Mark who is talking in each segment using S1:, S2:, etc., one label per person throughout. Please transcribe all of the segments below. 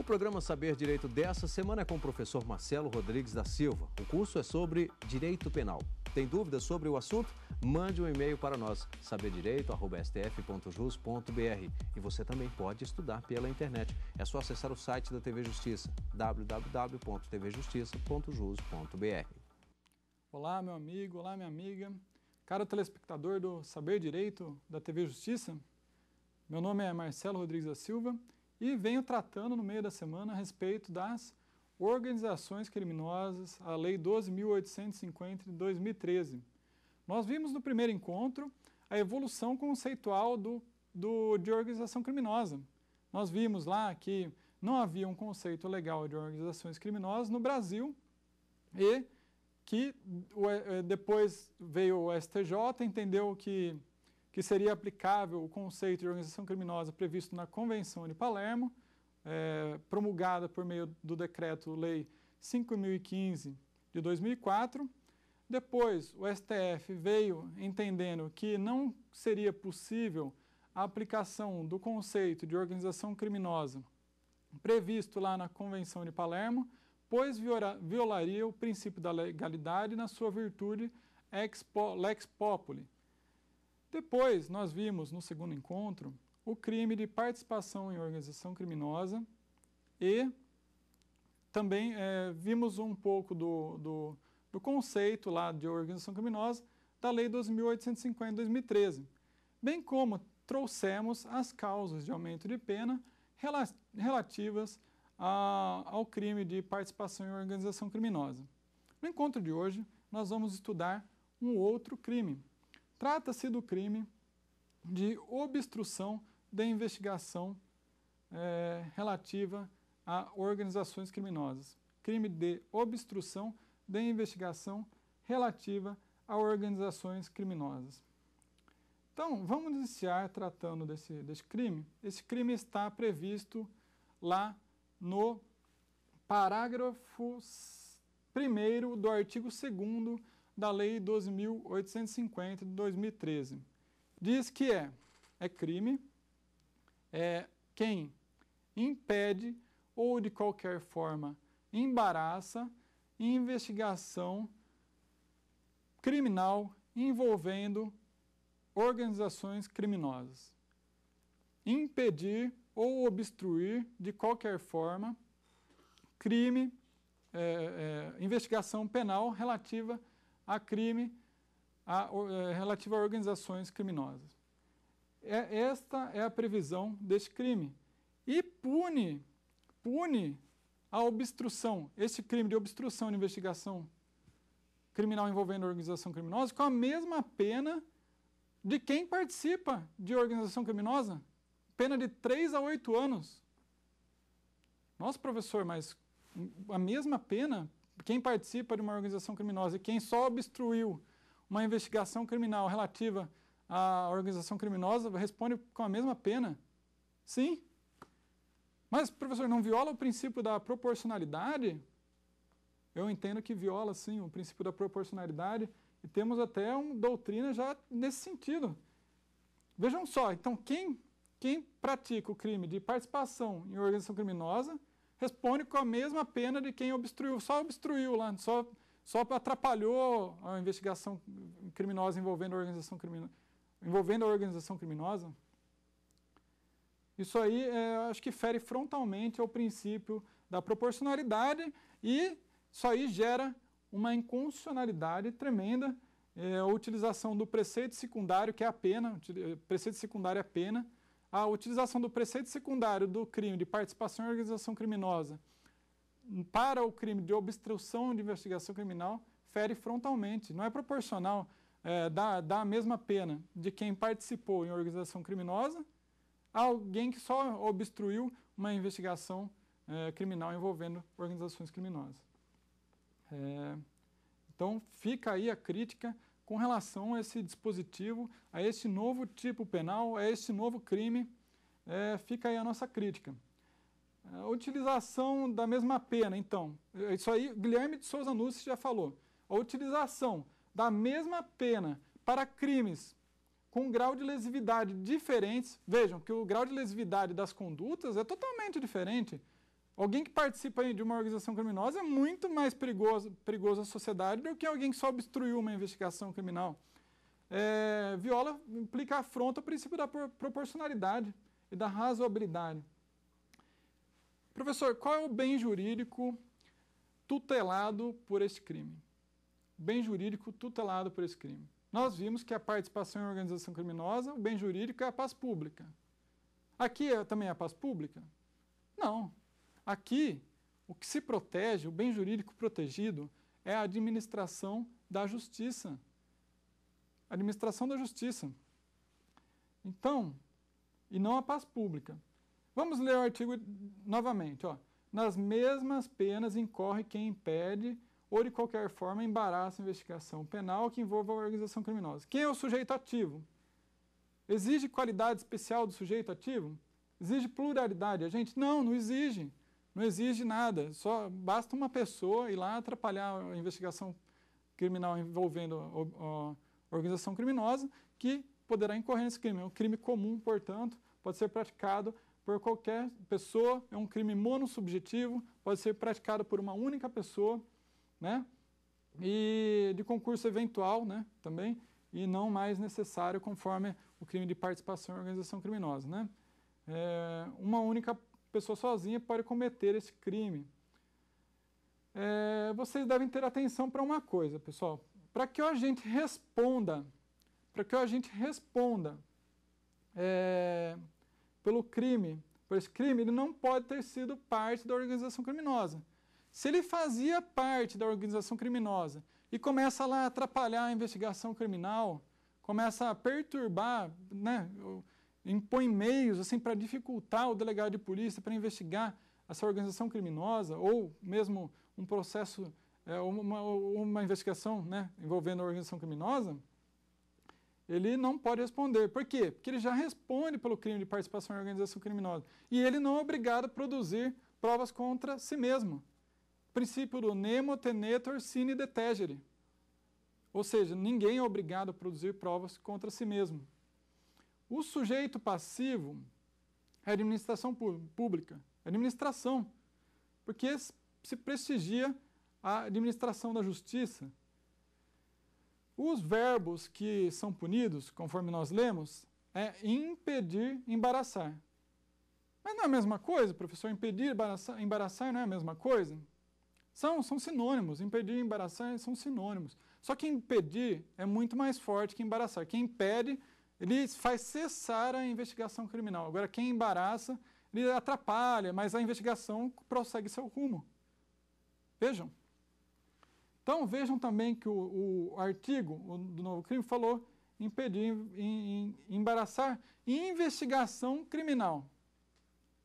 S1: O programa Saber Direito dessa semana é com o professor Marcelo Rodrigues da Silva. O curso é sobre direito penal. Tem dúvidas sobre o assunto? Mande um e-mail para nós, saberdireito.stf.jus.br. E você também pode estudar pela internet. É só acessar o site da TV Justiça, www.tvjustiça.jus.br. Olá, meu amigo, olá, minha amiga. Caro telespectador do Saber Direito da TV Justiça, meu nome é Marcelo Rodrigues da Silva e venho tratando no meio da semana a respeito das organizações criminosas, a Lei 12.850 de 2013. Nós vimos no primeiro encontro a evolução conceitual do, do, de organização criminosa. Nós vimos lá que não havia um conceito legal de organizações criminosas no Brasil e que eh, depois veio o STJ, entendeu que que seria aplicável o conceito de organização criminosa previsto na Convenção de Palermo, é, promulgada por meio do Decreto-Lei 5015 de 2004. Depois, o STF veio entendendo que não seria possível a aplicação do conceito de organização criminosa previsto lá na Convenção de Palermo, pois violaria o princípio da legalidade na sua virtude ex lex populi, depois, nós vimos no segundo encontro o crime de participação em organização criminosa e também é, vimos um pouco do, do, do, conceito lá de organização criminosa da Lei 2.850 de 2013, bem como trouxemos as causas de aumento de pena relativas a, ao crime de participação em organização criminosa. No encontro de hoje, nós vamos estudar um outro crime, Trata-se do crime de obstrução da investigação é, relativa a organizações criminosas. Crime de obstrução da investigação relativa a organizações criminosas. Então, vamos iniciar tratando desse, desse crime. Esse crime está previsto lá no parágrafo 1 do artigo 2 da Lei 12.850 de 2013. Diz que é, é crime é quem impede ou de qualquer forma embaraça investigação criminal envolvendo organizações criminosas. Impedir ou obstruir de qualquer forma crime, é, é, investigação penal relativa a crime a, é, a organizações criminosas. É, esta é a previsão deste crime. E pune, pune a obstrução, este crime de obstrução de investigação criminal envolvendo organização criminosa com a mesma pena de quem participa de organização criminosa, pena de 3 a 8 anos. Nossa, professor, mas a mesma pena quem participa de uma organização criminosa e quem só obstruiu uma investigação criminal relativa à organização criminosa responde com a mesma pena? Sim. Mas, professor, não viola o princípio da proporcionalidade? Eu entendo que viola, sim, o princípio da proporcionalidade e temos até uma doutrina já nesse sentido. Vejam só, então, quem, quem pratica o crime de participação em organização criminosa responde com a mesma pena de quem obstruiu, só obstruiu lá, só, só atrapalhou a investigação criminosa envolvendo a organização criminosa. Envolvendo a organização criminosa. Isso aí, é, acho que fere frontalmente ao princípio da proporcionalidade e isso aí gera uma inconstitucionalidade tremenda, é, a utilização do preceito secundário, que é a pena, preceito secundário é a pena, a utilização do preceito secundário do crime de participação em organização criminosa para o crime de obstrução de investigação criminal fere frontalmente, não é proporcional é, da, da mesma pena de quem participou em organização criminosa a alguém que só obstruiu uma investigação é, criminal envolvendo organizações criminosas. É, então fica aí a crítica com relação a esse dispositivo, a esse novo tipo penal, a esse novo crime, é, fica aí a nossa crítica. A é, utilização da mesma pena, então, é, isso aí Guilherme de Souza Nunes já falou. A utilização da mesma pena para crimes com grau de lesividade diferentes. Vejam que o grau de lesividade das condutas é totalmente diferente. Alguém que participa de uma organização criminosa é muito mais perigoso, perigoso à sociedade do que alguém que só obstruiu uma investigação criminal. É, viola implica afronta ao princípio da proporcionalidade e da razoabilidade. Professor, qual é o bem jurídico tutelado por esse crime? Bem jurídico tutelado por esse crime. Nós vimos que a participação em organização criminosa, o bem jurídico é a paz pública. Aqui é, também é a paz pública? Não. Aqui, o que se protege, o bem jurídico protegido, é a administração da justiça. A administração da justiça. Então, e não a paz pública. Vamos ler o artigo novamente. Ó. Nas mesmas penas incorre quem impede ou de qualquer forma embaraça a investigação penal que envolva a organização criminosa. Quem é o sujeito ativo? Exige qualidade especial do sujeito ativo? Exige pluralidade? A gente não, não exige. Não exige nada, só basta uma pessoa ir lá atrapalhar a investigação criminal envolvendo a, a organização criminosa que poderá incorrer nesse crime. É um crime comum, portanto, pode ser praticado por qualquer pessoa, é um crime monossubjetivo, pode ser praticado por uma única pessoa, né? E de concurso eventual, né, também, e não mais necessário conforme o crime de participação em organização criminosa, né? É, uma única pessoa sozinha pode cometer esse crime. É, vocês devem ter atenção para uma coisa, pessoal. Para que o agente responda, para que o agente responda é, pelo crime, por esse crime, ele não pode ter sido parte da organização criminosa. Se ele fazia parte da organização criminosa e começa lá a atrapalhar a investigação criminal, começa a perturbar, né? impõe meios assim para dificultar o delegado de polícia para investigar essa organização criminosa ou mesmo um processo, é, uma, uma investigação né, envolvendo a organização criminosa, ele não pode responder. Por quê? Porque ele já responde pelo crime de participação em organização criminosa. E ele não é obrigado a produzir provas contra si mesmo. Princípio do nemo tenetor sine detegere. Ou seja, ninguém é obrigado a produzir provas contra si mesmo. O sujeito passivo é administração pública, administração, porque se prestigia a administração da justiça. Os verbos que são punidos, conforme nós lemos, é impedir, embaraçar. Mas não é a mesma coisa, professor? Impedir, embaraçar, embaraçar não é a mesma coisa? São, são sinônimos. Impedir e embaraçar são sinônimos. Só que impedir é muito mais forte que embaraçar. Quem impede ele faz cessar a investigação criminal. Agora, quem embaraça, ele atrapalha, mas a investigação prossegue seu rumo. Vejam. Então, vejam também que o, o artigo do novo crime falou impedir, em, em, embaraçar investigação criminal.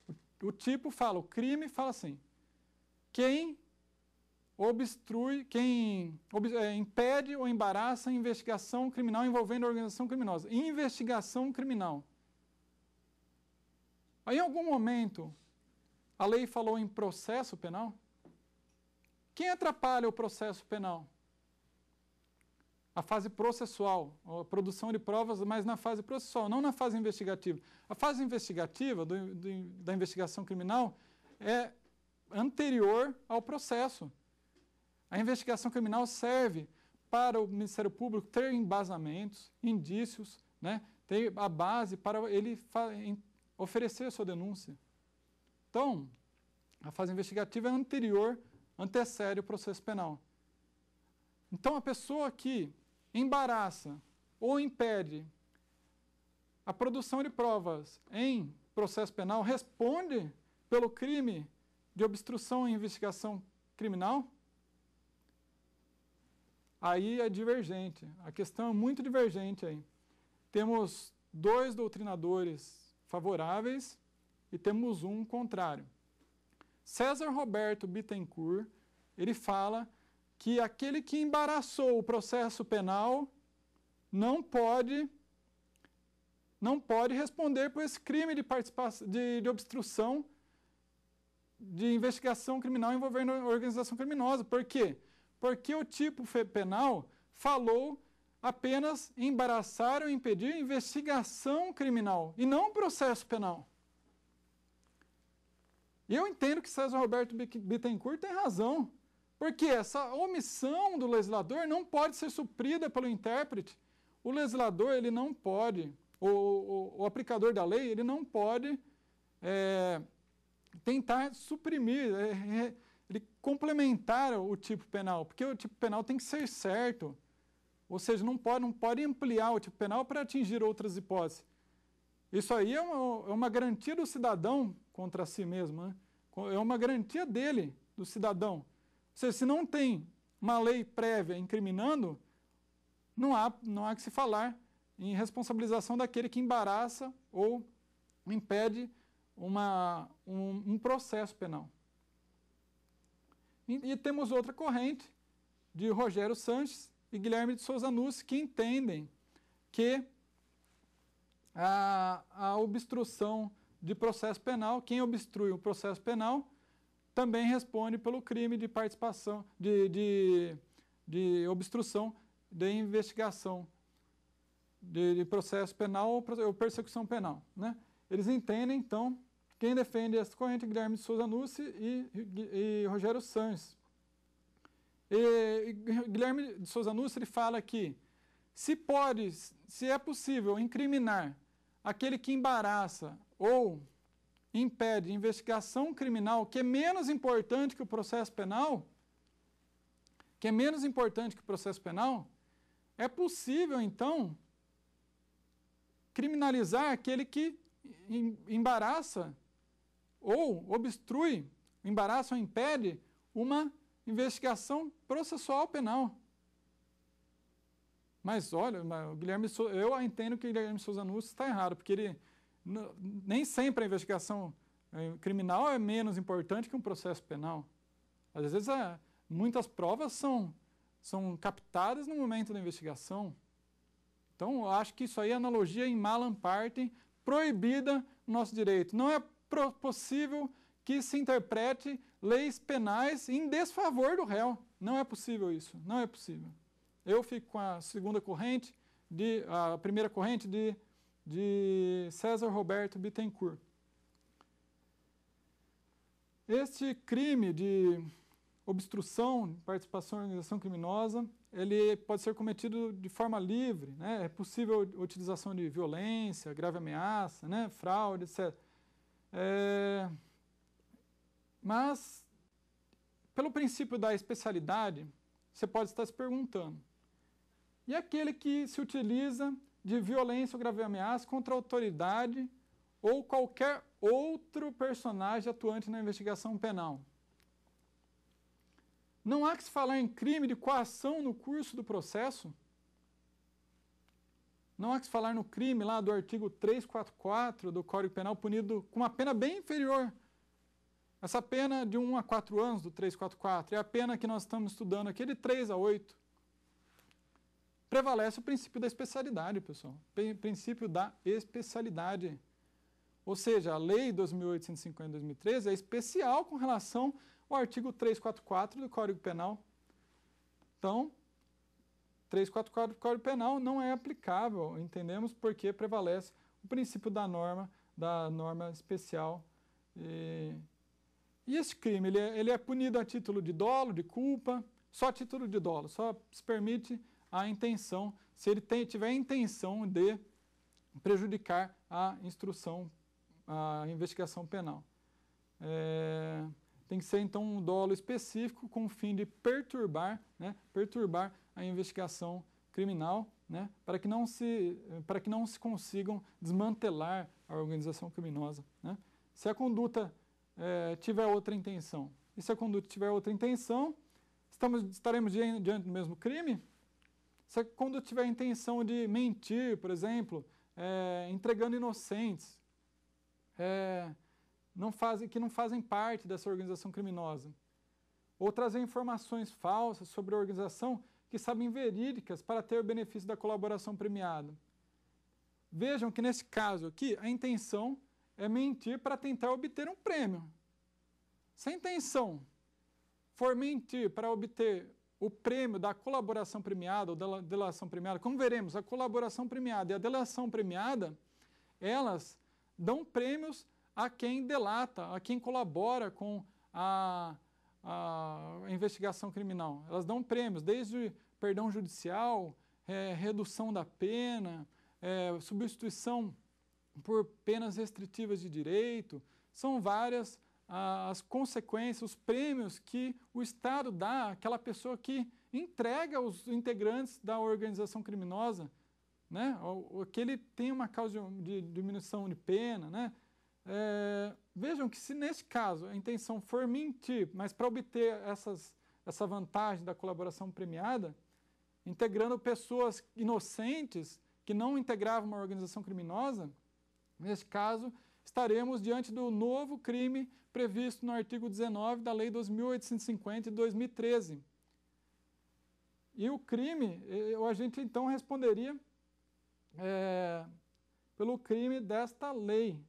S1: O, o tipo fala, o crime fala assim: quem obstrui, quem ob, é, impede ou embaraça a investigação criminal envolvendo a organização criminosa. Investigação criminal. Aí, em algum momento, a lei falou em processo penal? Quem atrapalha o processo penal? A fase processual, a produção de provas, mas na fase processual, não na fase investigativa. A fase investigativa do, do, da investigação criminal é anterior ao processo. A investigação criminal serve para o Ministério Público ter embasamentos, indícios, né, ter a base para ele oferecer a sua denúncia. Então, a fase investigativa é anterior, antecede o processo penal. Então, a pessoa que embaraça ou impede a produção de provas em processo penal responde pelo crime de obstrução em investigação criminal? Aí é divergente, a questão é muito divergente aí. Temos dois doutrinadores favoráveis e temos um contrário. César Roberto Bittencourt, ele fala que aquele que embaraçou o processo penal não pode não pode responder por esse crime de, participação, de, de obstrução de investigação criminal envolvendo organização criminosa. Por quê? Porque porque o tipo penal falou apenas embaraçar ou impedir investigação criminal e não processo penal. E eu entendo que César Roberto Bittencourt tem razão, porque essa omissão do legislador não pode ser suprida pelo intérprete. O legislador, ele não pode, o, o, o aplicador da lei, ele não pode é, tentar suprimir, é, complementar o tipo penal, porque o tipo penal tem que ser certo. Ou seja, não pode, não pode ampliar o tipo penal para atingir outras hipóteses. Isso aí é uma, é uma garantia do cidadão contra si mesmo, né? é uma garantia dele, do cidadão. Ou seja, se não tem uma lei prévia incriminando, não há, não há que se falar em responsabilização daquele que embaraça ou impede uma, um, um processo penal. E temos outra corrente de Rogério Sanches e Guilherme de Souza Nunes que entendem que a, a obstrução de processo penal, quem obstrui o processo penal, também responde pelo crime de participação, de, de, de obstrução de investigação de, de processo penal ou persecução penal. Né? Eles entendem, então, quem defende essa corrente é Guilherme de Souza Nucci e, e Rogério Sanz. E, Guilherme de Souza Nucci ele fala que se pode, se é possível incriminar aquele que embaraça ou impede investigação criminal, que é menos importante que o processo penal, que é menos importante que o processo penal, é possível então criminalizar aquele que embaraça ou obstrui, embaraça ou impede uma investigação processual penal. Mas olha, o Guilherme Souza, eu entendo que o Guilherme Souza Nunes está errado, porque ele nem sempre a investigação é, criminal é menos importante que um processo penal. Às vezes, é, muitas provas são, são captadas no momento da investigação. Então, eu acho que isso aí é analogia em malam parte proibida no nosso direito. Não é possível que se interprete leis penais em desfavor do réu. Não é possível isso, não é possível. Eu fico com a segunda corrente, de, a primeira corrente de, de César Roberto Bittencourt. Este crime de obstrução, participação em organização criminosa, ele pode ser cometido de forma livre, né? é possível utilização de violência, grave ameaça, né? fraude, etc. É, mas, pelo princípio da especialidade, você pode estar se perguntando: e aquele que se utiliza de violência ou grave ameaça contra a autoridade ou qualquer outro personagem atuante na investigação penal? Não há que se falar em crime de coação no curso do processo? Não há que se falar no crime lá do artigo 344 do Código Penal punido com uma pena bem inferior. Essa pena de 1 a 4 anos do 344 é a pena que nós estamos estudando aqui é de 3 a 8. Prevalece o princípio da especialidade, pessoal. O princípio da especialidade. Ou seja, a lei 2850 de 2013 é especial com relação ao artigo 344 do Código Penal. Então, 344 do Código Penal não é aplicável, entendemos, porque prevalece o princípio da norma, da norma especial. E, e esse crime, ele é, ele é punido a título de dolo, de culpa, só a título de dolo, só se permite a intenção, se ele tem, tiver a intenção de prejudicar a instrução, a investigação penal. É, tem que ser então um dolo específico com o fim de perturbar, né, perturbar a investigação criminal, né, para, que não se, para que não se consigam desmantelar a organização criminosa. Né? Se a conduta é, tiver outra intenção, e se a conduta tiver outra intenção, estamos, estaremos diante do mesmo crime? Se a conduta tiver a intenção de mentir, por exemplo, é, entregando inocentes, é, não que não fazem parte dessa organização criminosa, ou trazer informações falsas sobre a organização que sabem verídicas para ter o benefício da colaboração premiada. Vejam que nesse caso aqui, a intenção é mentir para tentar obter um prêmio. Se a intenção for mentir para obter o prêmio da colaboração premiada ou da delação premiada, como veremos, a colaboração premiada e a delação premiada, elas dão prêmios a quem delata, a quem colabora com a a investigação criminal. Elas dão prêmios, desde perdão judicial, é, redução da pena, é, substituição por penas restritivas de direito. São várias as consequências, os prêmios que o Estado dá àquela pessoa que entrega os integrantes da organização criminosa, né? Ou, ou que ele tem uma causa de, de diminuição de pena, né? É, vejam que se neste caso a intenção for mentir, mas para obter essas, essa vantagem da colaboração premiada, integrando pessoas inocentes que não integravam uma organização criminosa, neste caso estaremos diante do novo crime previsto no artigo 19 da Lei 2.850 de 2013. E o crime, o agente então responderia é, pelo crime desta lei,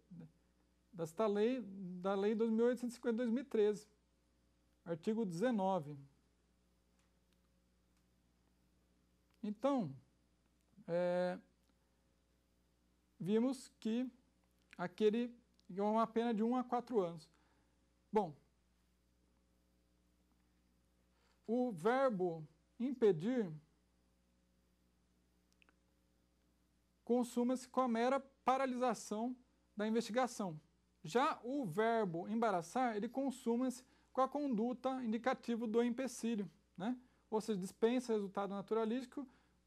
S1: desta lei, da lei 2850 2013, artigo 19. Então, é, vimos que aquele é uma pena de 1 a 4 anos. Bom, o verbo impedir consuma-se com a mera paralisação da investigação. Já o verbo embaraçar, ele consuma-se com a conduta indicativo do empecilho, né? ou seja, dispensa resultado naturalístico,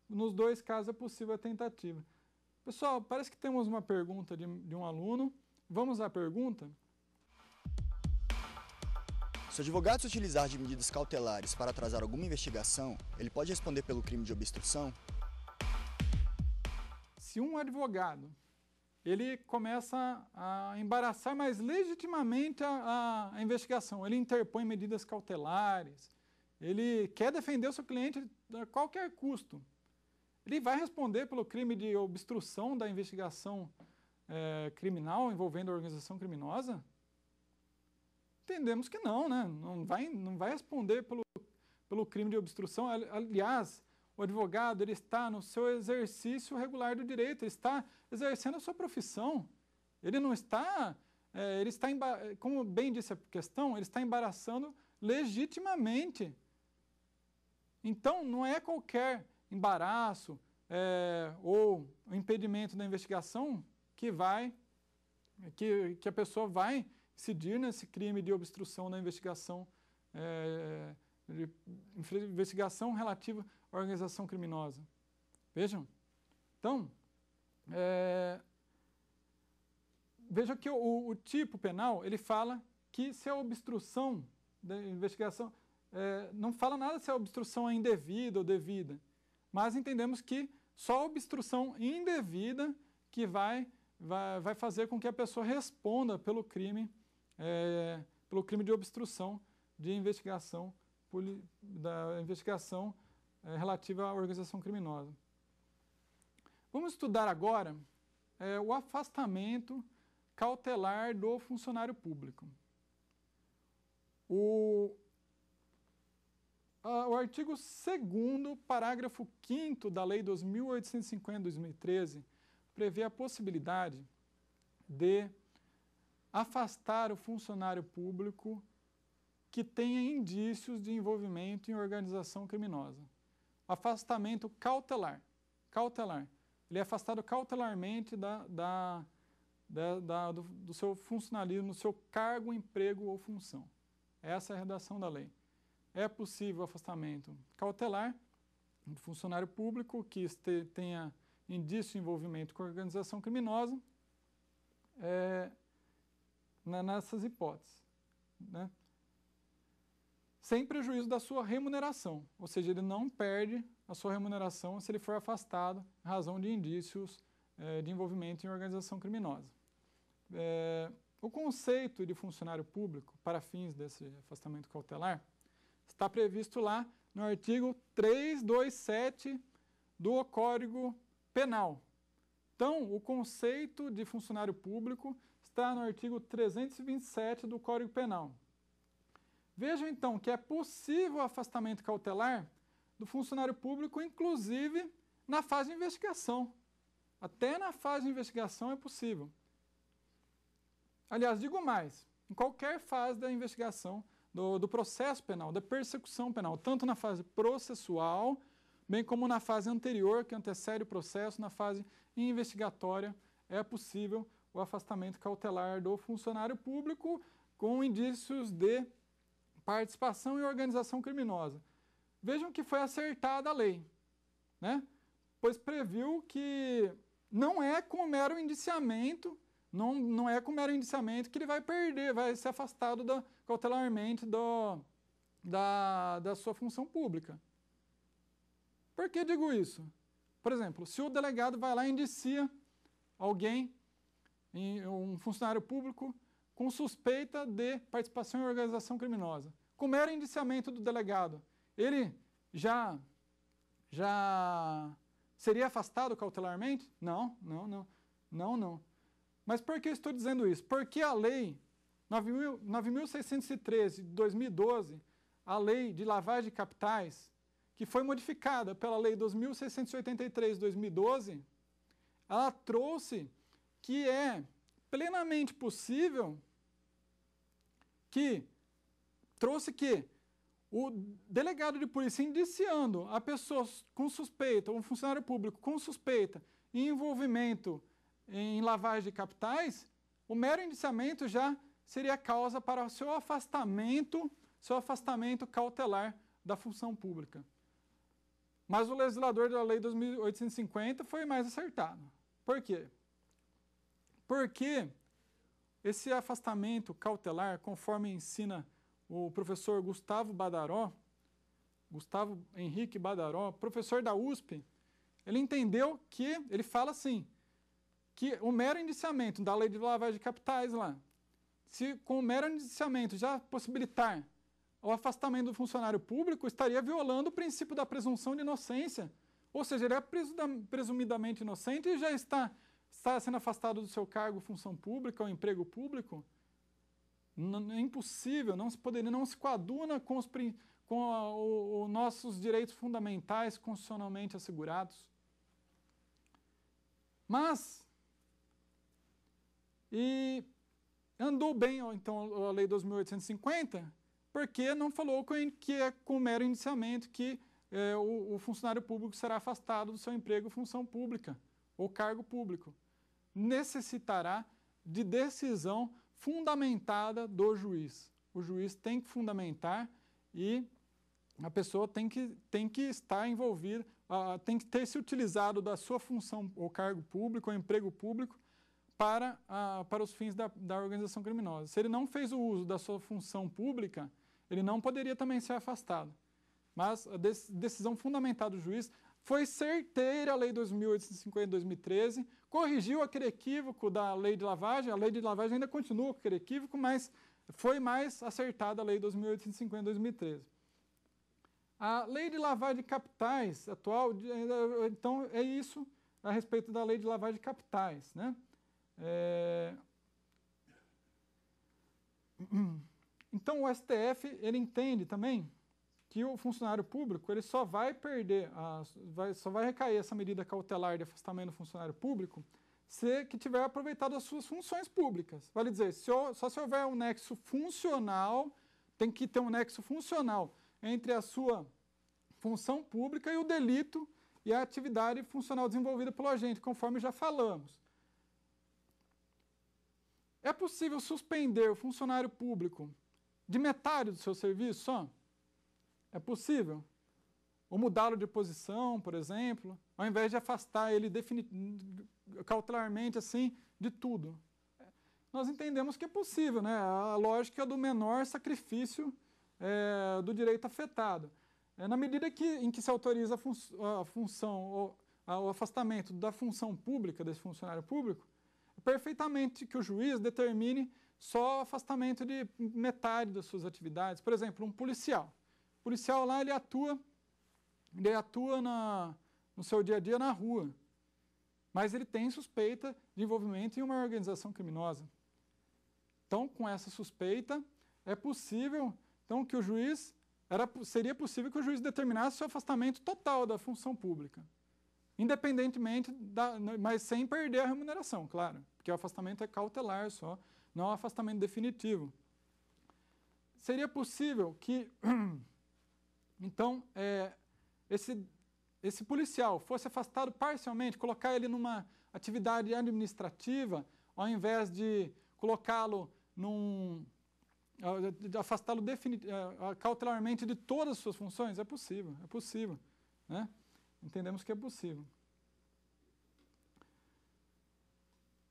S1: nos dois casos é possível a tentativa. Pessoal, parece que temos uma pergunta de, de um aluno. Vamos à pergunta? Se o advogado se utilizar de medidas cautelares para atrasar alguma investigação, ele pode responder pelo crime de obstrução? Se um advogado ele começa a embaraçar mais legitimamente a, a, investigação. Ele interpõe medidas cautelares, ele quer defender o seu cliente a qualquer custo. Ele vai responder pelo crime de obstrução da investigação é, criminal envolvendo a organização criminosa? Entendemos que não, né? Não vai, não vai responder pelo, pelo crime de obstrução. Aliás, o advogado ele está no seu exercício regular do direito, ele está exercendo a sua profissão. Ele não está, é, ele está como bem disse a questão, ele está embaraçando legitimamente. Então não é qualquer embaraço é, ou impedimento da investigação que vai que, que a pessoa vai incidir nesse crime de obstrução da investigação, é, de investigação relativa organização criminosa. Vejam? Então, é, veja que o, o, tipo penal, ele fala que se a obstrução da investigação, é, não fala nada se a obstrução é indevida ou devida, mas entendemos que só a obstrução indevida que vai, vai, vai fazer com que a pessoa responda pelo crime, é, pelo crime de obstrução de investigação, da investigação é, relativa à organização criminosa. Vamos estudar agora é, o afastamento cautelar do funcionário público. O, a, o artigo 2 parágrafo 5 da Lei 2850-2013 prevê a possibilidade de afastar o funcionário público que tenha indícios de envolvimento em organização criminosa. Afastamento cautelar. Cautelar. Ele é afastado cautelarmente da, da, da, da do, do, seu funcionalismo, do seu cargo, emprego ou função. Essa é a redação da lei. É possível afastamento cautelar do funcionário público que este, tenha indício de envolvimento com organização criminosa é, na, nessas hipóteses. Né? sem prejuízo da sua remuneração, ou seja, ele não perde a sua remuneração se ele for afastado em razão de indícios eh, de envolvimento em organização criminosa. É, o conceito de funcionário público para fins desse afastamento cautelar está previsto lá no artigo 327 do Código Penal. Então, o conceito de funcionário público está no artigo 327 do Código Penal. Vejam então que é possível o afastamento cautelar do funcionário público, inclusive na fase de investigação. Até na fase de investigação é possível. Aliás, digo mais: em qualquer fase da investigação, do, do processo penal, da persecução penal, tanto na fase processual, bem como na fase anterior, que antecede o processo, na fase investigatória, é possível o afastamento cautelar do funcionário público com indícios de participação em organização criminosa. Vejam que foi acertada a lei, né? pois previu que não é com mero indiciamento, não, não é com mero indiciamento que ele vai perder, vai ser afastado da, cautelarmente do, da, da sua função pública. Por que digo isso? Por exemplo, se o delegado vai lá e indicia alguém, um funcionário público, com suspeita de participação em organização criminosa. Como era indiciamento do delegado, ele já já seria afastado cautelarmente? Não, não, não. Não, não. Mas por que estou dizendo isso? Porque a lei 9613 de 2012, a lei de lavagem de capitais, que foi modificada pela lei 2683 de 2012, ela trouxe que é plenamente possível que trouxe que o delegado de polícia indiciando a pessoa com suspeita, um funcionário público com suspeita e envolvimento em lavagem de capitais, o mero indiciamento já seria causa para o seu afastamento, seu afastamento cautelar da função pública. Mas o legislador da lei 2850 foi mais acertado. Por quê? Porque esse afastamento cautelar, conforme ensina o professor Gustavo Badaró, Gustavo Henrique Badaró, professor da USP, ele entendeu que, ele fala assim, que o mero indiciamento da lei de lavagem de capitais lá, se com o mero indiciamento já possibilitar o afastamento do funcionário público, estaria violando o princípio da presunção de inocência. Ou seja, ele é presumidamente inocente e já está Está sendo afastado do seu cargo, função pública ou emprego público? Não, é impossível, não se poderia, não se coaduna com os, com nossos direitos fundamentais constitucionalmente assegurados. Mas, e andou bem, então, a Lei 2.850, porque não falou que é com mero indiciamento que é, o, o funcionário público será afastado do seu emprego função pública ou cargo público. Necessitará de decisão fundamentada do juiz. O juiz tem que fundamentar e a pessoa tem que, tem que estar envolvida, uh, tem que ter se utilizado da sua função ou cargo público ou emprego público para, uh, para os fins da, da organização criminosa. Se ele não fez o uso da sua função pública, ele não poderia também ser afastado. Mas a decisão fundamental do juiz foi certeira a Lei 2.850 de 2013, corrigiu aquele equívoco da Lei de Lavagem, a Lei de Lavagem ainda continua com aquele equívoco, mas foi mais acertada a Lei 2.850 de 2013. A Lei de Lavagem de Capitais atual, eh, então é isso a respeito da Lei de Lavagem de Capitais. Né? É... Então o STF ele entende também que o funcionário público ele só vai perder, a, vai, só vai recair essa medida cautelar de afastamento do funcionário público se que tiver aproveitado as suas funções públicas. Vale dizer, se, só se houver um nexo funcional, tem que ter um nexo funcional entre a sua função pública e o delito e a atividade funcional desenvolvida pelo agente, conforme já falamos. É possível suspender o funcionário público de metade do seu serviço só? É possível. Ou mudá-lo de posição, por exemplo, ao invés de afastar ele cautelarmente assim de tudo. Nós entendemos que é possível, né? A lógica do menor sacrifício é, do direito afetado. É na medida que, em que se autoriza a, fun a função, a, o afastamento da função pública desse funcionário público, é perfeitamente que o juiz determine só o afastamento de metade das suas atividades. Por exemplo, um policial. O policial lá, ele atua, ele atua na, no seu dia a dia na rua, mas ele tem suspeita de envolvimento em uma organização criminosa. Então, com essa suspeita, é possível então que o juiz era, seria possível que o juiz determinasse o afastamento total da função pública, independentemente da, mas sem perder a remuneração, claro, porque o afastamento é cautelar só, não é um afastamento definitivo. Seria possível que Então, é, esse, esse policial fosse afastado parcialmente, colocar ele numa atividade administrativa, ao invés de colocá-lo num. afastá-lo é, cautelarmente de todas as suas funções, é possível, é possível. Né? Entendemos que é possível.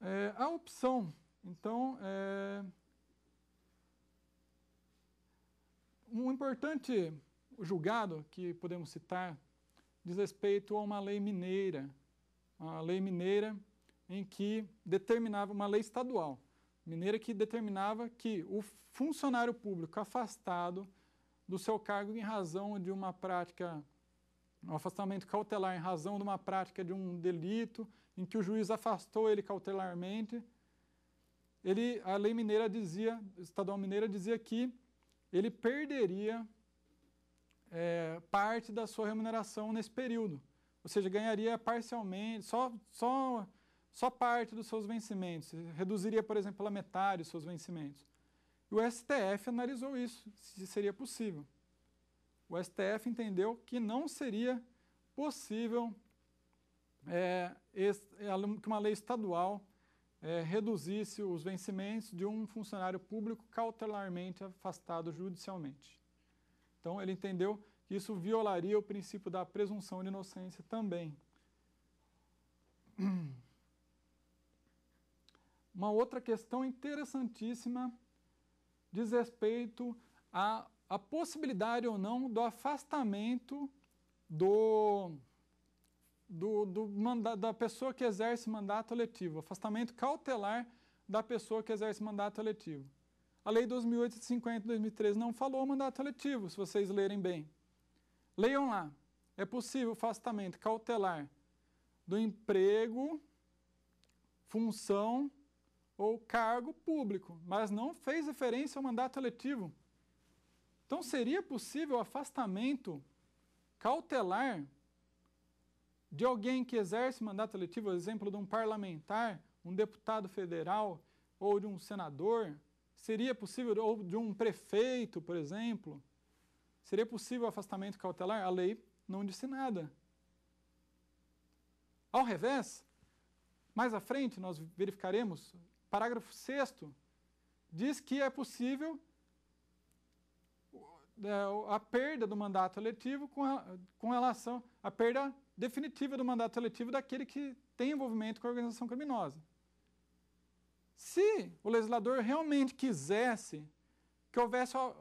S1: É, a opção, então, é, um importante o julgado que podemos citar diz respeito a uma lei mineira, uma lei mineira em que determinava uma lei estadual, mineira que determinava que o funcionário público afastado do seu cargo em razão de uma prática um afastamento cautelar em razão de uma prática de um delito em que o juiz afastou ele cautelarmente, ele, a lei mineira dizia, estadual mineira dizia que ele perderia é, parte da sua remuneração nesse período. Ou seja, ganharia parcialmente, só, só, só parte dos seus vencimentos, reduziria, por exemplo, a metade os seus vencimentos. E o STF analisou isso, se seria possível. O STF entendeu que não seria possível é, é, que uma lei estadual é, reduzisse os vencimentos de um funcionário público cautelarmente afastado judicialmente. Então ele entendeu que isso violaria o princípio da presunção de inocência também. Uma outra questão interessantíssima diz respeito à, à possibilidade ou não do afastamento do, do, do manda, da pessoa que exerce mandato eletivo, afastamento cautelar da pessoa que exerce mandato eletivo. A Lei 2850 de 2013 não falou mandato eletivo, se vocês lerem bem. Leiam lá. É possível o afastamento cautelar do emprego, função ou cargo público, mas não fez referência ao mandato eletivo. Então seria possível afastamento cautelar de alguém que exerce mandato eletivo, exemplo de um parlamentar, um deputado federal ou de um senador, Seria possível, ou de um prefeito, por exemplo, seria possível o afastamento cautelar? A lei não disse nada. Ao revés, mais à frente nós verificaremos, parágrafo 6 diz que é possível é, a perda do mandato eletivo com, a, com relação à perda definitiva do mandato eletivo daquele que tem envolvimento com a organização criminosa. Se o legislador realmente quisesse que houvesse, a,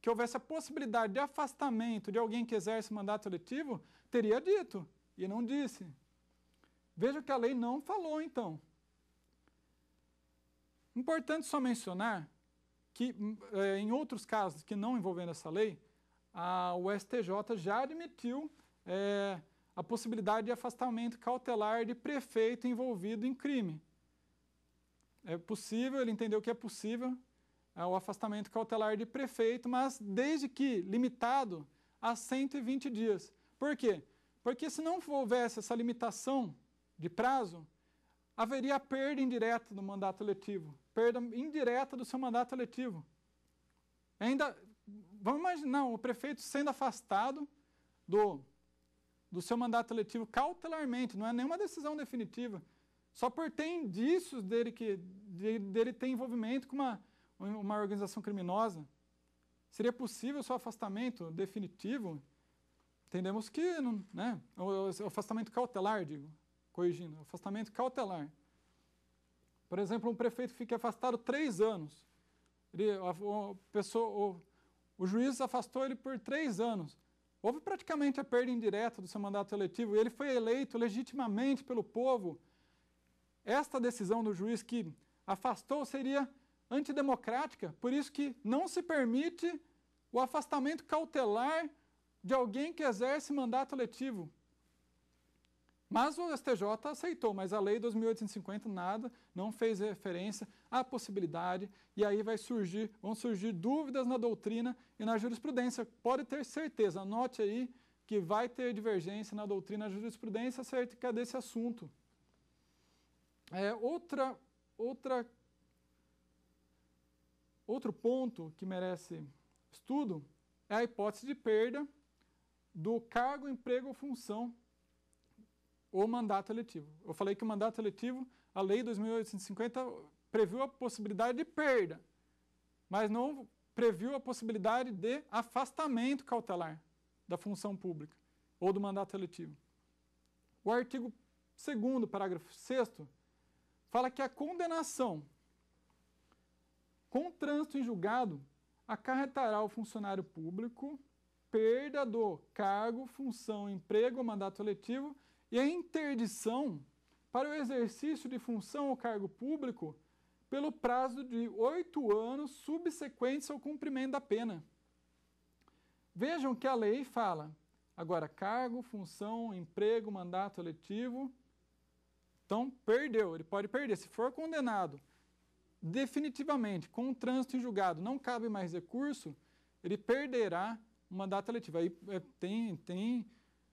S1: que houvesse a possibilidade de afastamento de alguém que exerce mandato seletivo, teria dito, e não disse. Veja que a lei não falou, então. Importante só mencionar que, hum, é, em outros casos que não envolvendo essa lei, a, o STJ já admitiu é, a possibilidade de afastamento cautelar de prefeito envolvido em crime é possível, ele entendeu que é possível é, o afastamento cautelar de prefeito, mas desde que limitado a 120 dias. Por quê? Porque se não houvesse essa limitação de prazo, haveria a perda indireta do mandato eletivo, perda indireta do seu mandato eletivo. Ainda, vamos imaginar, o prefeito sendo afastado do, do seu mandato eletivo cautelarmente, não é nenhuma decisão definitiva, só por ter indícios dele, que, dele ter envolvimento com uma, uma organização criminosa. Seria possível o seu afastamento definitivo? Entendemos que, não, né? O, o afastamento cautelar, digo, corrigindo, afastamento cautelar. Por exemplo, um prefeito fica afastado três anos. Ele, a, a pessoa, o, o juiz afastou ele por três anos. Houve praticamente a perda indireta do seu mandato eletivo e ele foi eleito legitimamente pelo povo esta decisão do juiz que afastou seria antidemocrática, por isso que não se permite o afastamento cautelar de alguém que exerce mandato letivo. Mas o STJ aceitou, mas a lei 2850 nada, não fez referência à possibilidade, e aí vai surgir, vão surgir dúvidas na doutrina e na jurisprudência. Pode ter certeza, anote aí que vai ter divergência na doutrina e na jurisprudência acerca desse assunto. É, outra, outra, outro ponto que merece estudo é a hipótese de perda do cargo, emprego ou função ou mandato eletivo. Eu falei que o mandato eletivo, a lei 2850 previu a possibilidade de perda, mas não previu a possibilidade de afastamento cautelar da função pública ou do mandato eletivo. O artigo 2 parágrafo 6 fala que a condenação com trânsito em julgado acarretará ao funcionário público perda do cargo, função, emprego, mandato eletivo e a interdição para o exercício de função ou cargo público pelo prazo de oito anos subsequentes ao cumprimento da pena. Vejam que a lei fala, agora, cargo, função, emprego, mandato eletivo então, perdeu, ele pode perder. Se for condenado definitivamente, com o trânsito em julgado, não cabe mais recurso, ele perderá o mandato eletivo. Aí é, tem, tem,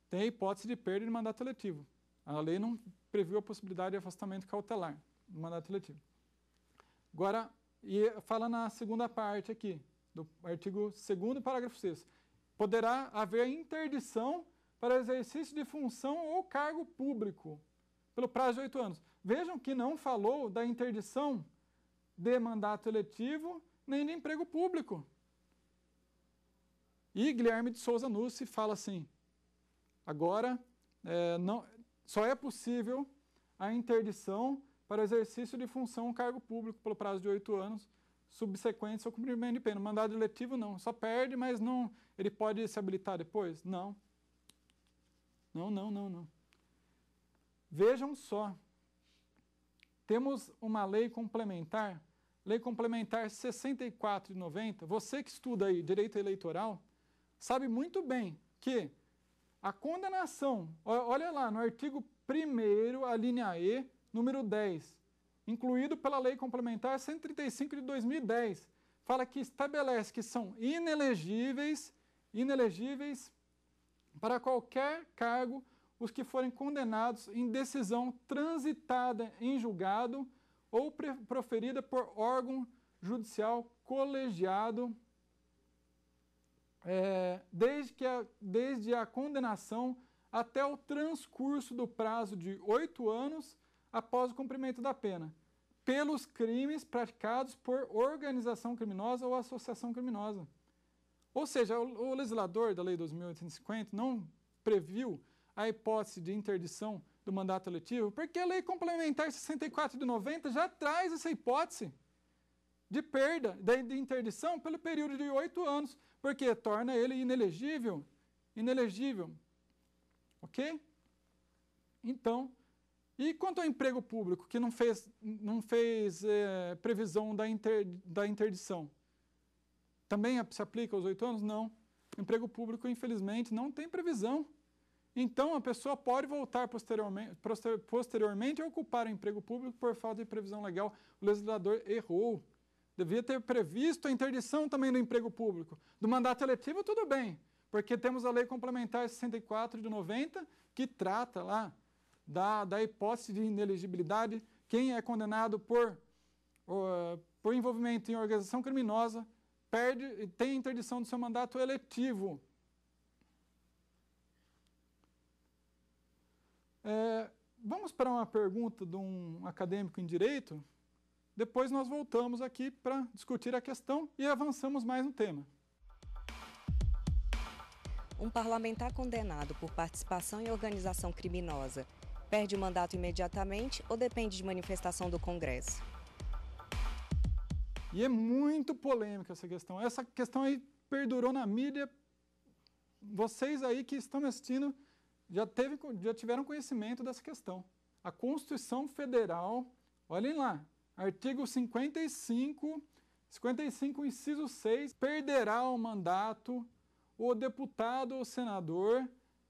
S1: tem a hipótese de perda de mandato eletivo. A lei não previu a possibilidade de afastamento cautelar do mandato eletivo. Agora, e fala na segunda parte aqui, do artigo 2 parágrafo 6 Poderá haver interdição para exercício de função ou cargo público pelo prazo de oito anos. Vejam que não falou da interdição de mandato eletivo nem de emprego público. E Guilherme de Souza Nucci fala assim: agora é, não, só é possível a interdição para exercício de função ou cargo público pelo prazo de oito anos subsequentes ao cumprimento de pena. Mandado eletivo não, só perde, mas não ele pode se habilitar depois? Não. Não, não, não, não. Vejam só, temos uma lei complementar, lei complementar 64 de 90. Você que estuda aí direito eleitoral, sabe muito bem que a condenação, olha lá, no artigo 1 a linha E, número 10, incluído pela Lei Complementar 135 de 2010, fala que estabelece que são inelegíveis, inelegíveis para qualquer cargo os que forem condenados em decisão transitada em julgado ou proferida por órgão judicial colegiado, é, desde, que a, desde a condenação até o transcurso do prazo de oito anos após o cumprimento da pena, pelos crimes praticados por organização criminosa ou associação criminosa. Ou seja, o, o legislador da Lei 2850 não previu a hipótese de interdição do mandato eletivo? Porque a Lei Complementar 64 de 90 já traz essa hipótese de perda, de interdição, pelo período de oito anos, porque torna ele inelegível. Inelegível. Ok? Então, e quanto ao emprego público, que não fez, não fez é, previsão da, inter, da interdição? Também se aplica aos oito anos? Não. Emprego público, infelizmente, não tem previsão então, a pessoa pode voltar posteriormente, posteriormente a ocupar o emprego público por falta de previsão legal. O legislador errou. Devia ter previsto a interdição também do emprego público. Do mandato eletivo, tudo bem, porque temos a Lei Complementar 64 de 90, que trata lá da, da hipótese de inelegibilidade. Quem é condenado por, uh, por envolvimento em organização criminosa perde tem interdição do seu mandato eletivo. É, vamos para uma pergunta de um acadêmico em direito. Depois nós voltamos aqui para discutir a questão e avançamos mais no tema. Um parlamentar condenado por participação em organização criminosa perde o mandato imediatamente ou depende de manifestação do Congresso? E é muito polêmica essa questão. Essa questão aí perdurou na mídia. Vocês aí que estão assistindo já, teve, já tiveram conhecimento dessa questão. A Constituição Federal, olhem lá, artigo 55, 55, inciso 6, perderá o mandato o deputado ou senador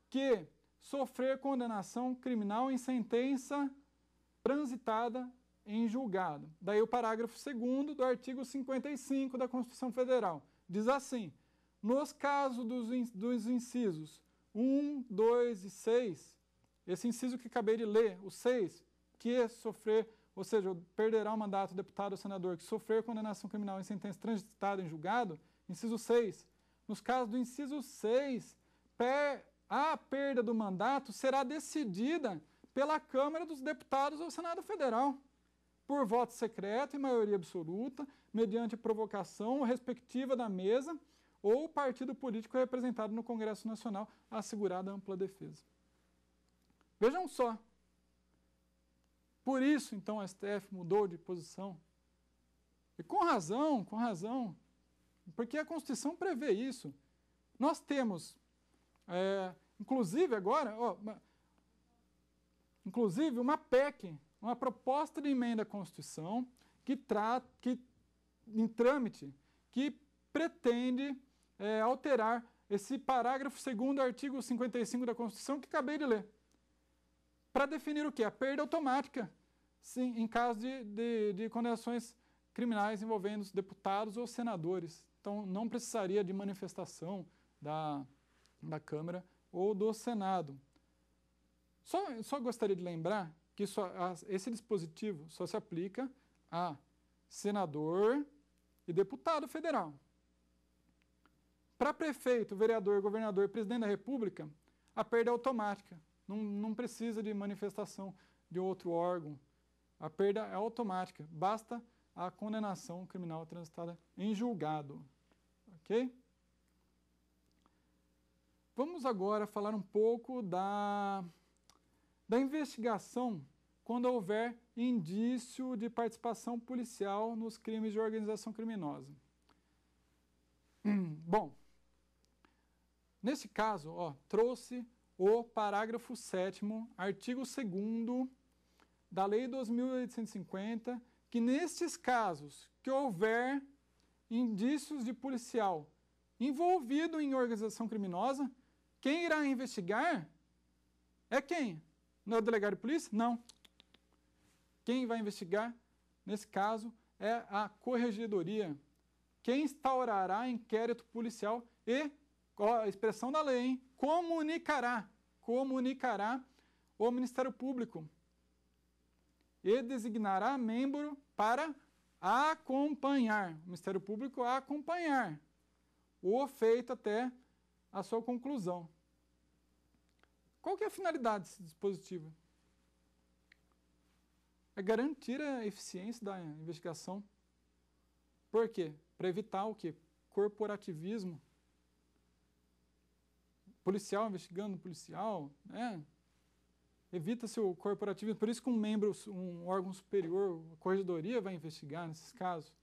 S1: que sofrer condenação criminal em sentença transitada em julgado. Daí o parágrafo 2 do artigo 55 da Constituição Federal. Diz assim: nos casos dos, dos incisos 1, 2 e 6, esse inciso que acabei de ler, o 6, que é sofrer, ou seja, perderá o mandato do deputado ou senador que sofrer condenação criminal em sentença transitada em julgado, inciso 6. Nos casos do inciso 6, per, a perda do mandato será decidida pela Câmara dos Deputados ou Senado Federal, por voto secreto e maioria absoluta, mediante provocação respectiva da mesa, ou partido político representado no Congresso Nacional, assegurada ampla defesa. Vejam só. Por isso, então, a STF mudou de posição. E com razão, com razão, porque a Constituição prevê isso. Nós temos, é, inclusive agora, ó, uma, inclusive uma PEC, uma proposta de emenda à Constituição que trata, que em trâmite, que pretende é, alterar esse parágrafo segundo artigo 55 da Constituição que acabei de ler. Para definir o que? A perda automática, sim, em caso de, de, de condenações criminais envolvendo os deputados ou senadores. Então, não precisaria de manifestação da, da Câmara ou do Senado. Só, só gostaria de lembrar que só, esse dispositivo só se aplica a senador e deputado federal. Para prefeito, vereador, governador, presidente da República, a perda é automática. Não, não precisa de manifestação de outro órgão. A perda é automática. Basta a condenação criminal transitada em julgado. Ok? Vamos agora falar um pouco da, da investigação quando houver indício de participação policial nos crimes de organização criminosa. Bom, Nesse caso, ó, trouxe o parágrafo 7 artigo 2 da Lei 2850, que nestes casos que houver indícios de policial envolvido em organização criminosa, quem irá investigar é quem? Não é o delegado de polícia? Não. Quem vai investigar, nesse caso, é a corregedoria. Quem instaurará inquérito policial e a expressão da lei, hein? comunicará, comunicará o Ministério Público e designará membro para acompanhar, o Ministério Público acompanhar o feito até a sua conclusão. Qual que é a finalidade desse dispositivo? É garantir a eficiência da investigação. Por quê? Para evitar o quê? Corporativismo policial investigando policial, né? Evita seu corporativo Por isso que um membro, um órgão superior, a corregedoria vai investigar nesses casos.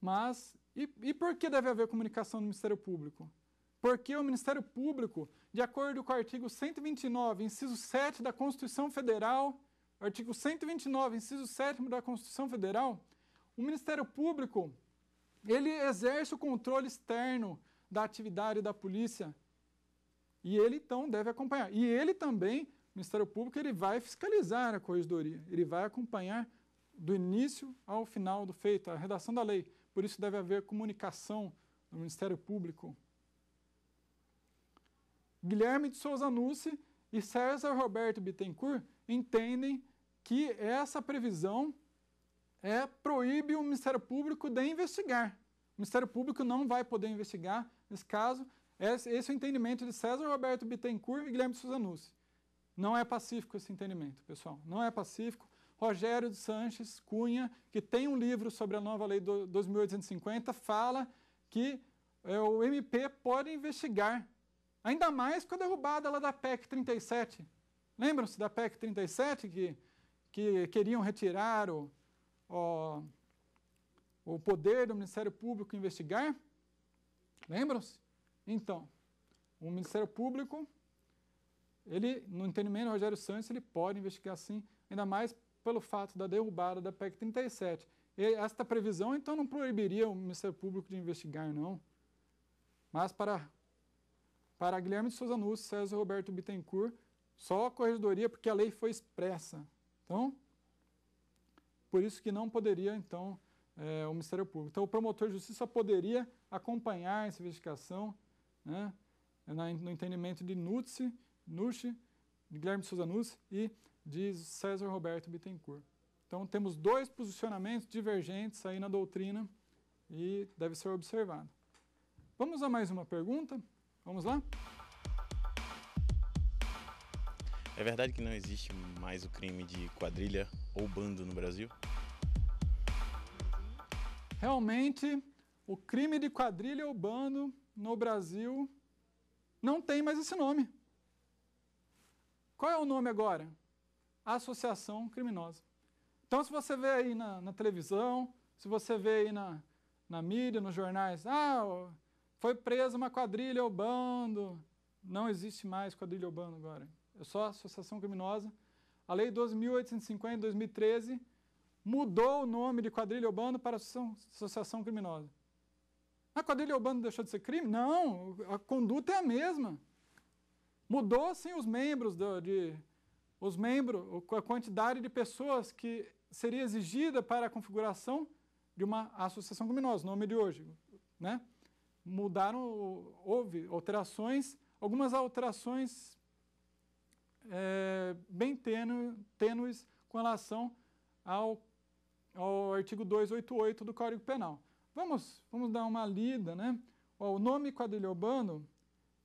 S1: Mas, e, e por que deve haver comunicação no Ministério Público? Porque o Ministério Público, de acordo com o artigo 129, inciso 7 da Constituição Federal, artigo 129, inciso 7 da Constituição Federal, o Ministério Público, ele exerce o controle externo da atividade da polícia. E ele, então, deve acompanhar. E ele também, o Ministério Público, ele vai fiscalizar a corregedoria, ele vai acompanhar do início ao final do feito, a redação da lei. Por isso deve haver comunicação do Ministério Público. Guilherme de Souza Nucci e César Roberto Bittencourt entendem que essa previsão é proíbe o Ministério Público de investigar. O Ministério Público não vai poder investigar nesse caso. Esse, esse é o entendimento de César Roberto Bittencourt e Guilherme Suzanucci. Não é pacífico esse entendimento, pessoal. Não é pacífico. Rogério de Sanches Cunha, que tem um livro sobre a nova lei do 2850, fala que é, o MP pode investigar, ainda mais com a derrubada lá da PEC 37. Lembram-se da PEC 37 que, que queriam retirar o, o o poder do Ministério Público investigar? Lembram-se? Então, o Ministério Público, ele, no entendimento do Rogério Santos, ele pode investigar sim, ainda mais pelo fato da derrubada da PEC 37. E esta previsão, então, não proibiria o Ministério Público de investigar, não. Mas para, para Guilherme de Souza Nunes, César Roberto Bittencourt, só a corregedoria, porque a lei foi expressa. Então, por isso que não poderia, então, é, o Ministério Público. Então, o promotor de justiça poderia acompanhar essa investigação, né, no entendimento de Nutzi, Nucci, de Guilherme Souza Nucci e de César Roberto Bittencourt. Então, temos dois posicionamentos divergentes aí na doutrina e deve ser observado. Vamos a mais uma pergunta? Vamos lá? É verdade que não existe mais o crime de quadrilha ou bando no Brasil? Realmente, o crime de quadrilha urbano no Brasil não tem mais esse nome. Qual é o nome agora? Associação criminosa. Então, se você vê aí na, na televisão, se você vê aí na, na mídia, nos jornais, ah, foi presa uma quadrilha urbano. Não existe mais quadrilha urbano agora. É só associação criminosa. A Lei 12.850, de 2013, mudou o nome de quadrilha urbana para associação criminosa. A quadrilha urbana deixou de ser crime? Não, a conduta é a mesma. Mudou sim os membros do, de os membros, a quantidade de pessoas que seria exigida para a configuração de uma associação criminosa, nome de hoje, né? Mudaram, houve alterações, algumas alterações é, bem tênues com relação ao ao artigo 288 do Código Penal. Vamos, vamos dar uma lida, né? o nome quadrilha urbano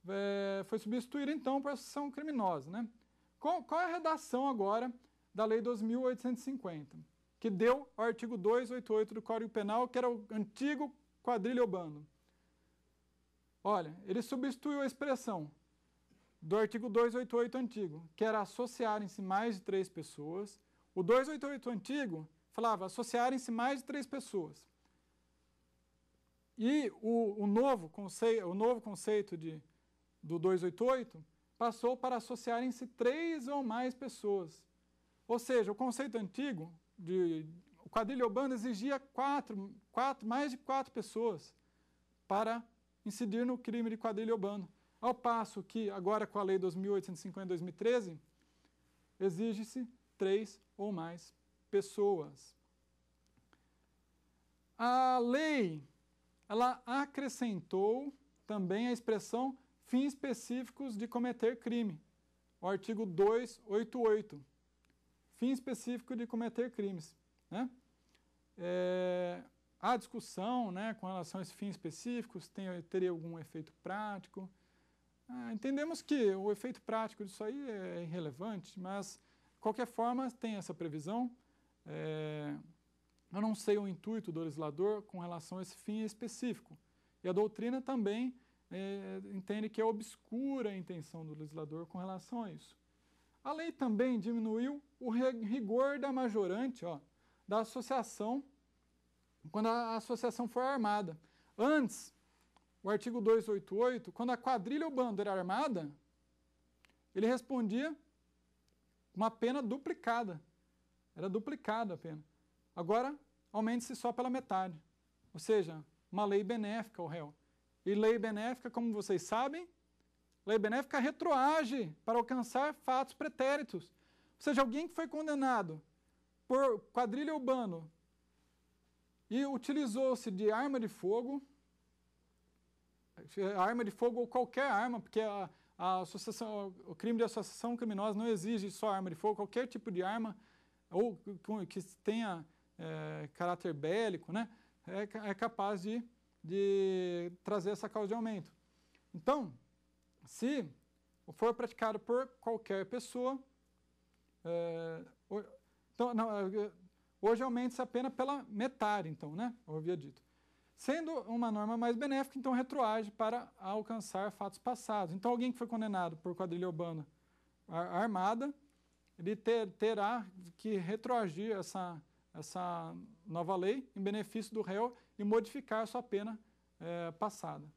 S1: é, foi substituído então por associação criminosa, né? Qual, qual, é a redação agora da Lei 2850, que deu ao artigo 288 do Código Penal, que era o antigo quadrilha urbano? Olha, ele substituiu a expressão do artigo 288 antigo, que era associarem-se mais de três pessoas. O 288 antigo falava associarem-se mais de três pessoas. E o, o, novo, conceito, o novo conceito de, do 288 passou para associarem-se três ou mais pessoas. Ou seja, o conceito antigo de o quadrilhobando exigia quatro, quatro, mais de quatro pessoas para incidir no crime de quadrilhobando. Ao passo que, agora com a Lei 2850-2013, exige-se três ou mais pessoas. A lei, ela acrescentou também a expressão fins específicos de cometer crime. O artigo 288. Fim específico de cometer crimes. Né? É, há discussão né, com relação a esses fins específicos, tem, teria algum efeito prático. Ah, entendemos que o efeito prático disso aí é irrelevante, mas, de qualquer forma, tem essa previsão. É, eu não sei o intuito do legislador com relação a esse fim específico. E a doutrina também é, entende que é obscura a intenção do legislador com relação a isso. A lei também diminuiu o rigor da majorante, ó, da associação, quando a associação for armada. Antes, o artigo 288, quando a quadrilha ou bando era armada, ele respondia uma pena duplicada. Era duplicado a pena. Agora, aumente-se só pela metade. Ou seja, uma lei benéfica ao réu. E lei benéfica, como vocês sabem, lei benéfica retroage para alcançar fatos pretéritos. Ou seja, alguém que foi condenado por quadrilha urbano e utilizou-se de arma de fogo, arma de fogo ou qualquer arma, porque a, a associação, o crime de associação criminosa não exige só arma de fogo, qualquer tipo de arma ou que tenha é, caráter bélico, né, é, é capaz de, de trazer essa causa de aumento. Então, se for praticado por qualquer pessoa, é, então, não, é, hoje aumenta-se a pena pela metade, então, né? Eu havia dito. Sendo uma norma mais benéfica, então retroage para alcançar fatos passados. Então, alguém que foi condenado por quadrilha urbana armada, ele ter, terá que retroagir essa, essa nova lei em benefício do réu e modificar a sua pena é, passada.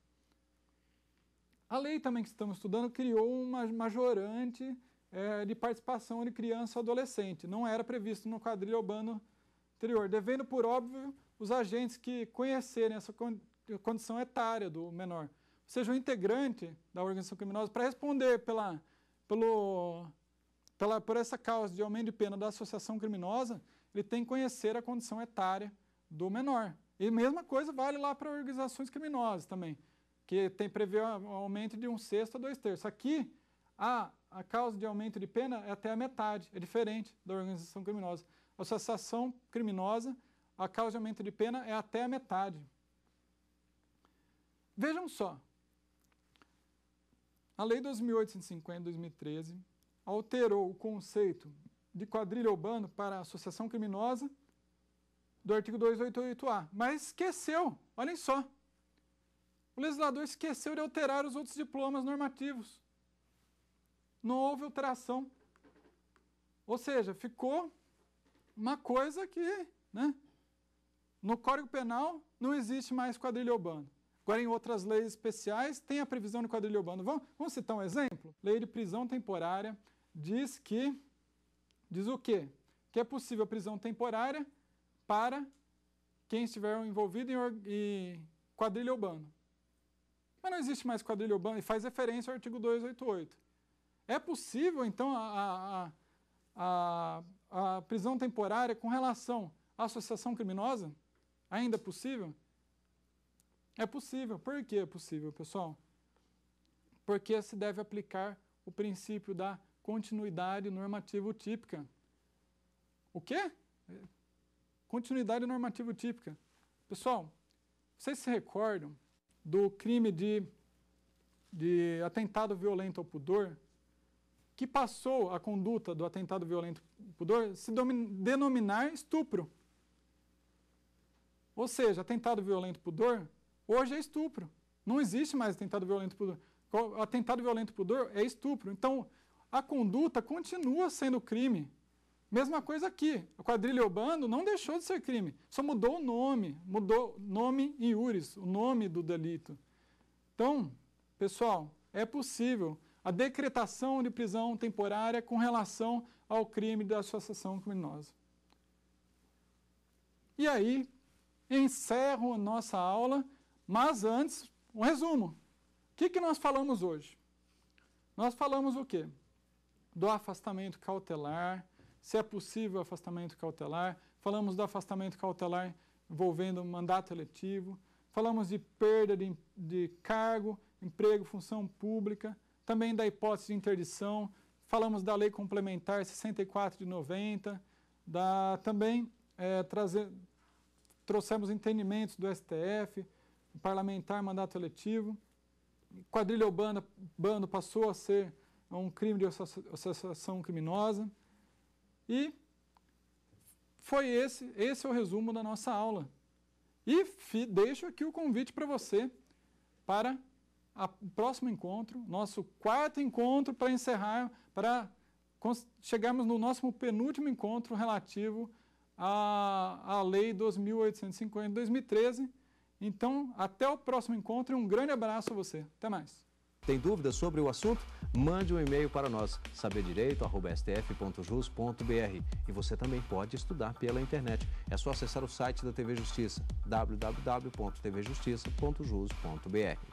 S1: A lei também que estamos estudando criou uma majorante é, de participação de criança ou adolescente. Não era previsto no quadrilho urbano anterior, devendo, por óbvio, os agentes que conhecerem essa condição etária do menor, seja o integrante da organização criminosa, para responder pela, pelo pela, tá por essa causa de aumento de pena da associação criminosa, ele tem que conhecer a condição etária do menor. E mesma coisa vale lá para organizações criminosas também, que tem prevê um aumento de um sexto a dois terços. Aqui, a, a causa de aumento de pena é até a metade, é diferente da organização criminosa. A associação criminosa, a causa de aumento de pena é até a metade. Vejam só, a Lei 2850 de 2013 alterou o conceito de quadrilha urbana para associação criminosa do artigo 288A, mas esqueceu, olhem só, o legislador esqueceu de alterar os outros diplomas normativos. Não houve alteração. Ou seja, ficou uma coisa que, né, no Código Penal não existe mais quadrilha urbana. Agora, em outras leis especiais, tem a previsão de quadrilha urbana. Vamos, vamos citar um exemplo? Lei de prisão temporária diz que diz o quê? Que é possível prisão temporária para quem estiver envolvido em, em quadrilha urbana. Mas não existe mais quadrilha urbana e faz referência ao artigo 288. É possível, então, a, a, a, a prisão temporária com relação à associação criminosa? Ainda é possível? É possível. Por que é possível, pessoal? Porque se deve aplicar o princípio da continuidade normativa típica. O quê? Continuidade normativa típica. Pessoal, vocês se recordam do crime de, de atentado violento ao pudor? Que passou a conduta do atentado violento ao pudor se denominar estupro. Ou seja, atentado violento ao pudor hoje é estupro. Não existe mais atentado violento ao pudor. Atentado violento ao pudor é estupro. Então, a conduta continua sendo crime. Mesma coisa aqui, a quadrilha Obando não deixou de ser crime, só mudou o nome, mudou nome e iuris, o nome do delito. Então, pessoal, é possível a decretação de prisão temporária com relação ao crime da associação criminosa. E aí, encerro a nossa aula, mas antes, um resumo. O que, que nós falamos hoje? Nós falamos o quê? do afastamento cautelar, se é possível o afastamento cautelar, falamos do afastamento cautelar envolvendo mandato eletivo, falamos de perda de, de cargo, emprego, função pública, também da hipótese de interdição, falamos da lei complementar 64 de 90, da, também é, trazer, trouxemos entendimentos do STF, parlamentar mandato eletivo, quadrilha ou bando passou a ser a um crime de associação criminosa. E foi esse, esse é o resumo da nossa aula. E fi, deixo aqui o convite para você para o próximo encontro, nosso quarto encontro para encerrar, para chegarmos no nosso penúltimo encontro relativo à, à Lei 2.850 de 2013. Então, até o próximo encontro e um grande abraço a você. Até mais. Tem dúvidas sobre o assunto? Mande um e-mail para nós, saberdireito.stf.jus.br. E você também pode estudar pela internet. É só acessar o site da TV Justiça, www.tvjustiça.jus.br.